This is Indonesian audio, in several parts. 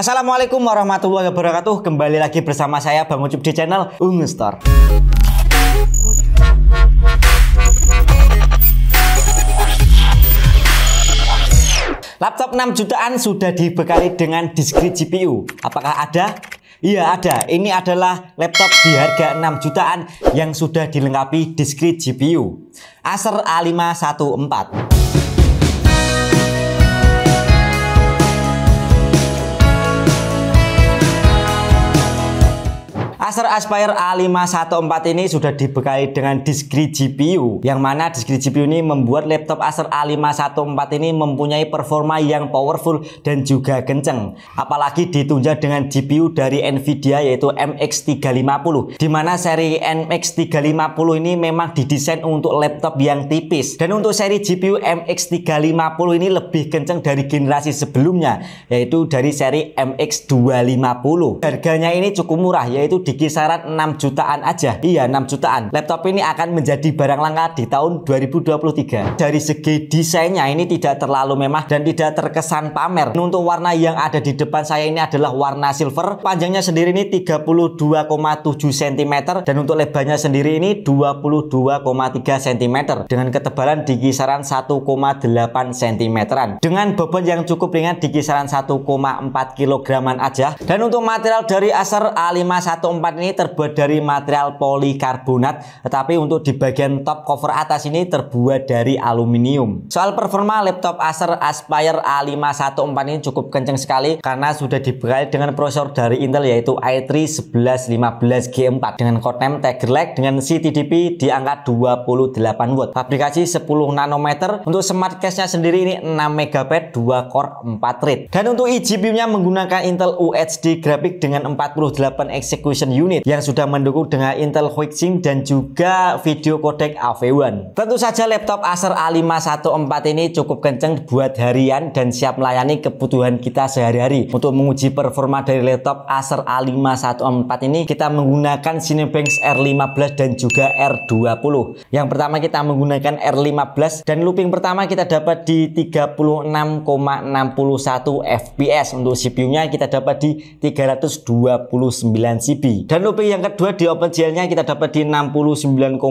Assalamualaikum warahmatullahi wabarakatuh Kembali lagi bersama saya Bang Ucup di channel Ungestor Laptop 6 jutaan sudah dibekali dengan discrete GPU Apakah ada? Iya ada, ini adalah laptop di harga 6 jutaan yang sudah dilengkapi discrete GPU Acer A514 Acer Aspire A514 ini sudah dibekali dengan discrete GPU yang mana discrete GPU ini membuat laptop Acer A514 ini mempunyai performa yang powerful dan juga kenceng apalagi ditunjang dengan GPU dari Nvidia yaitu MX350 di mana seri MX350 ini memang didesain untuk laptop yang tipis dan untuk seri GPU MX350 ini lebih kenceng dari generasi sebelumnya yaitu dari seri MX250 harganya ini cukup murah yaitu di kisaran 6 jutaan aja. Iya, 6 jutaan. Laptop ini akan menjadi barang langka di tahun 2023. Dari segi desainnya ini tidak terlalu memah dan tidak terkesan pamer. Untuk warna yang ada di depan saya ini adalah warna silver. Panjangnya sendiri ini 32,7 cm dan untuk lebarnya sendiri ini 22,3 cm dengan ketebalan di kisaran 1,8 cm. Dengan beban yang cukup ringan di kisaran 1,4 kg aja. Dan untuk material dari Acer A514 format ini terbuat dari material polikarbonat, tetapi untuk di bagian top cover atas ini terbuat dari aluminium. Soal performa laptop Acer Aspire A514 ini cukup kenceng sekali karena sudah dibekali dengan prosesor dari Intel yaitu i3 1115G4 dengan codename Tiger Lake dengan CTDP di angka 28 w Aplikasi 10 nanometer untuk smart case-nya sendiri ini 6 MB 2 core 4 thread. Dan untuk eGPU-nya menggunakan Intel UHD graphic dengan 48 execution unit yang sudah mendukung dengan Intel Quick Sync dan juga video codec AV1. Tentu saja laptop Acer A514 ini cukup kenceng buat harian dan siap melayani kebutuhan kita sehari-hari. Untuk menguji performa dari laptop Acer A514 ini kita menggunakan Cinebench R15 dan juga R20. Yang pertama kita menggunakan R15 dan looping pertama kita dapat di 36,61 fps untuk CPU-nya kita dapat di 329 CB. Dan OP yang kedua di OpenGL-nya kita dapat di 69,39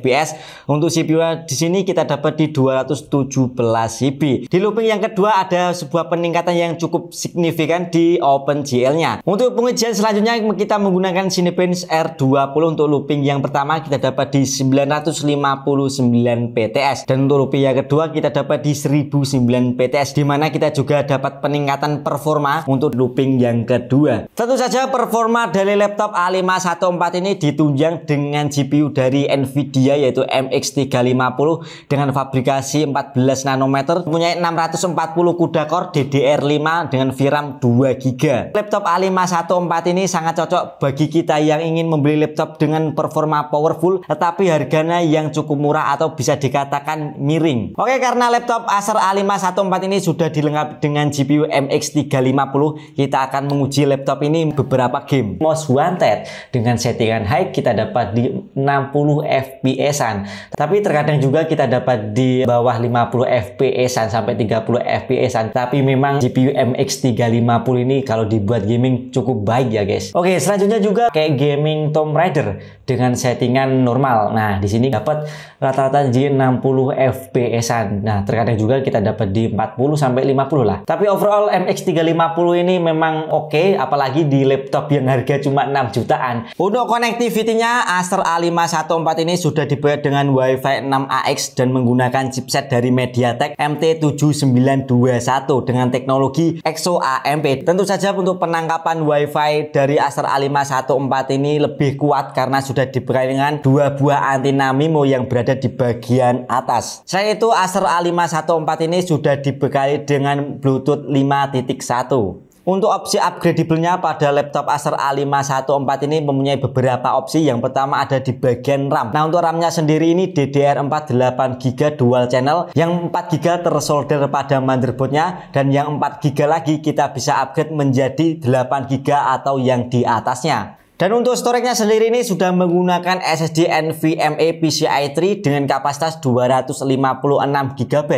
fps. Untuk CPU di sini kita dapat di 217 CP. Di looping yang kedua ada sebuah peningkatan yang cukup signifikan di OpenGL-nya. Untuk pengujian selanjutnya kita menggunakan Cinebench R20 untuk looping yang pertama kita dapat di 959 PTS dan untuk looping yang kedua kita dapat di 1009 PTS di mana kita juga dapat peningkatan performa untuk looping yang kedua. Tentu saja performa dari laptop A514 ini ditunjang dengan GPU dari Nvidia yaitu MX350 dengan fabrikasi 14 nanometer, punya 640 kuda core DDR5 dengan VRAM 2 GB. Laptop A514 ini sangat cocok bagi kita yang ingin membeli laptop dengan performa powerful tetapi harganya yang cukup murah atau bisa dikatakan miring. Oke, karena laptop Acer A514 ini sudah dilengkapi dengan GPU MX350, kita akan menguji laptop ini beberapa game. Most Wanted. Dengan settingan high kita dapat di 60 FPS-an. Tapi terkadang juga kita dapat di bawah 50 FPS-an sampai 30 FPS-an. Tapi memang GPU MX350 ini kalau dibuat gaming cukup baik ya guys. Oke, selanjutnya juga kayak gaming Tomb Raider dengan settingan normal. Nah, di sini dapat rata-rata di 60 FPS-an. Nah, terkadang juga kita dapat di 40 sampai 50 lah. Tapi overall MX350 ini memang oke okay, apalagi di laptop yang harga cuma 6 jutaan. Untuk connectivity Acer A514 ini sudah dibayar dengan WiFi 6AX dan menggunakan chipset dari MediaTek MT7921 dengan teknologi EXO AMP. Tentu saja untuk penangkapan WiFi dari Acer A514 ini lebih kuat karena sudah dibekali dengan dua buah antena MIMO yang berada di bagian atas. Selain itu, Acer A514 ini sudah dibekali dengan Bluetooth 5.1. Untuk opsi upgradable-nya pada laptop Acer A514 ini mempunyai beberapa opsi. Yang pertama ada di bagian RAM. Nah, untuk RAM-nya sendiri ini DDR4 8GB dual channel. Yang 4GB tersolder pada motherboard-nya dan yang 4GB lagi kita bisa upgrade menjadi 8GB atau yang di atasnya. Dan untuk storage-nya sendiri ini sudah menggunakan SSD NVMe PCIe 3 dengan kapasitas 256 GB.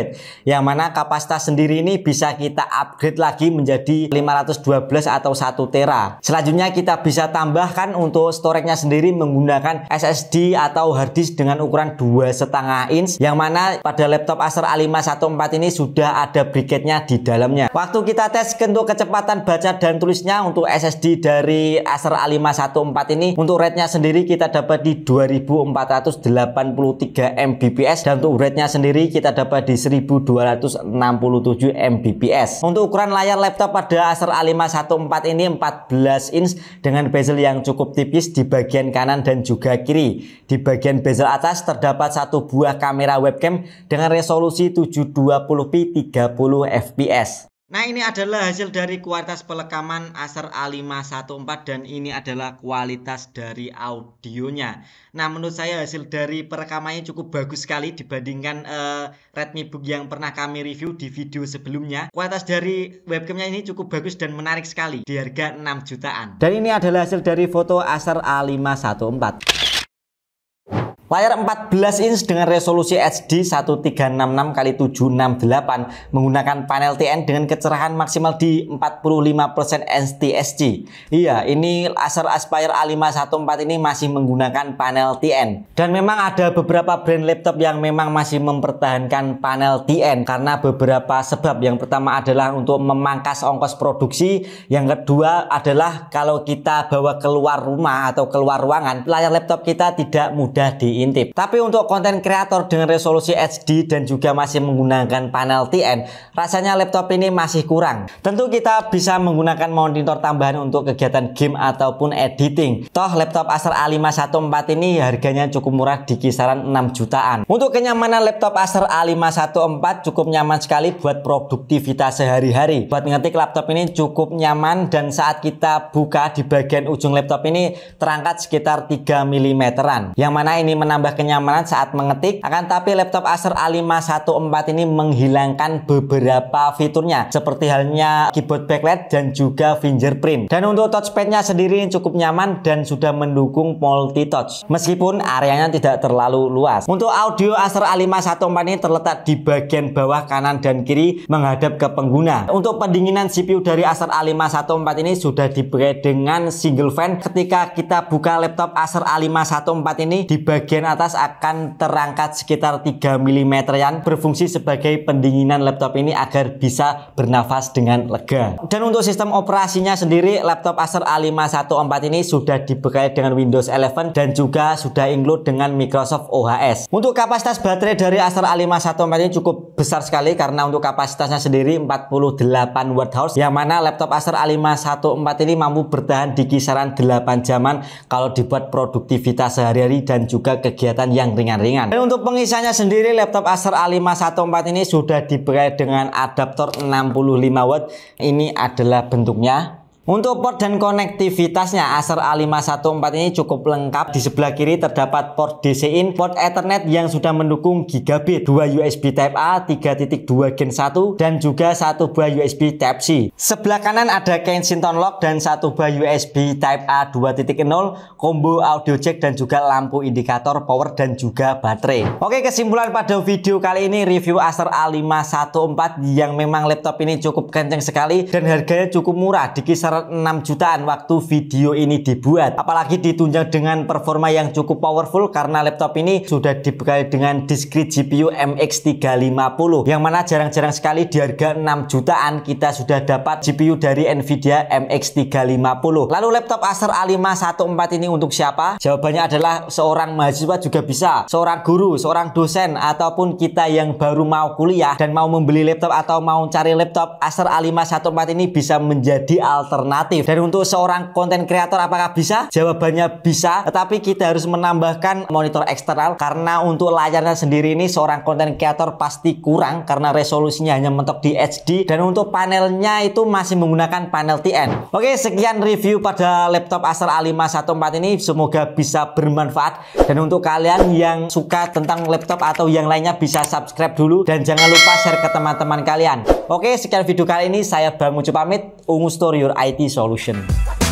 Yang mana kapasitas sendiri ini bisa kita upgrade lagi menjadi 512 atau 1 tera. Selanjutnya kita bisa tambahkan untuk storage-nya sendiri menggunakan SSD atau hard dengan ukuran 2,5 inch yang mana pada laptop Acer A514 ini sudah ada briketnya di dalamnya. Waktu kita tes untuk kecepatan baca dan tulisnya untuk SSD dari Acer A514 14 ini untuk rate-nya sendiri kita dapat di 2483 Mbps dan untuk rate-nya sendiri kita dapat di 1267 Mbps. Untuk ukuran layar laptop pada Acer A514 ini 14 inch dengan bezel yang cukup tipis di bagian kanan dan juga kiri. Di bagian bezel atas terdapat satu buah kamera webcam dengan resolusi 720p 30 fps. Nah ini adalah hasil dari kualitas pelekaman Acer A514 dan ini adalah kualitas dari audionya Nah menurut saya hasil dari perekamannya cukup bagus sekali dibandingkan uh, Redmi Book yang pernah kami review di video sebelumnya Kualitas dari webcamnya ini cukup bagus dan menarik sekali di harga 6 jutaan Dan ini adalah hasil dari foto Acer A514 Layar 14 inch dengan resolusi HD 1366 kali 768 menggunakan panel TN dengan kecerahan maksimal di 45% NTSC. Iya, ini Acer Aspire A514 ini masih menggunakan panel TN. Dan memang ada beberapa brand laptop yang memang masih mempertahankan panel TN karena beberapa sebab. Yang pertama adalah untuk memangkas ongkos produksi, yang kedua adalah kalau kita bawa keluar rumah atau keluar ruangan, layar laptop kita tidak mudah di diintip. Tapi untuk konten kreator dengan resolusi HD dan juga masih menggunakan panel TN, rasanya laptop ini masih kurang. Tentu kita bisa menggunakan monitor tambahan untuk kegiatan game ataupun editing. Toh laptop Acer A514 ini harganya cukup murah di kisaran 6 jutaan. Untuk kenyamanan laptop Acer A514 cukup nyaman sekali buat produktivitas sehari-hari. Buat ngetik laptop ini cukup nyaman dan saat kita buka di bagian ujung laptop ini terangkat sekitar 3 mm-an. Yang mana ini menambah kenyamanan saat mengetik. Akan tapi laptop Acer A514 ini menghilangkan beberapa fiturnya seperti halnya keyboard backlight dan juga fingerprint. Dan untuk touchpadnya sendiri cukup nyaman dan sudah mendukung multi touch meskipun areanya tidak terlalu luas. Untuk audio Acer A514 ini terletak di bagian bawah kanan dan kiri menghadap ke pengguna. Untuk pendinginan CPU dari Acer A514 ini sudah diberi dengan single fan. Ketika kita buka laptop Acer A514 ini di bagian bagian atas akan terangkat sekitar 3 mm yang berfungsi sebagai pendinginan laptop ini agar bisa bernafas dengan lega. Dan untuk sistem operasinya sendiri, laptop Acer A514 ini sudah dibekali dengan Windows 11 dan juga sudah include dengan Microsoft OHS. Untuk kapasitas baterai dari Acer A514 ini cukup besar sekali karena untuk kapasitasnya sendiri 48 watt hours yang mana laptop Acer A514 ini mampu bertahan di kisaran 8 jaman kalau dibuat produktivitas sehari-hari dan juga kegiatan yang ringan-ringan. Dan untuk pengisiannya sendiri laptop Acer A514 ini sudah diberi dengan adaptor 65 watt. Ini adalah bentuknya untuk port dan konektivitasnya, Acer A514 ini cukup lengkap. Di sebelah kiri terdapat port DC in, port Ethernet yang sudah mendukung gigabit, 2 USB Type A, 3.2 Gen 1, dan juga satu buah USB Type C. Sebelah kanan ada Kensington lock dan satu buah USB Type A 2.0, combo audio jack dan juga lampu indikator power dan juga baterai. Oke, kesimpulan pada video kali ini review Acer A514 yang memang laptop ini cukup kenceng sekali dan harganya cukup murah di kisaran 6 jutaan waktu video ini dibuat. Apalagi ditunjang dengan performa yang cukup powerful karena laptop ini sudah dibekali dengan discrete GPU MX350 yang mana jarang-jarang sekali di harga 6 jutaan kita sudah dapat GPU dari Nvidia MX350. Lalu laptop Acer A514 ini untuk siapa? Jawabannya adalah seorang mahasiswa juga bisa, seorang guru, seorang dosen ataupun kita yang baru mau kuliah dan mau membeli laptop atau mau cari laptop Acer A514 ini bisa menjadi alternatif alternatif. Dan untuk seorang konten kreator apakah bisa? Jawabannya bisa, tetapi kita harus menambahkan monitor eksternal karena untuk layarnya sendiri ini seorang konten kreator pasti kurang karena resolusinya hanya mentok di HD dan untuk panelnya itu masih menggunakan panel TN. Oke, sekian review pada laptop Acer A514 ini semoga bisa bermanfaat dan untuk kalian yang suka tentang laptop atau yang lainnya bisa subscribe dulu dan jangan lupa share ke teman-teman kalian. Oke, sekian video kali ini saya Bang Ucu pamit. Ungu Store Your IT Solution.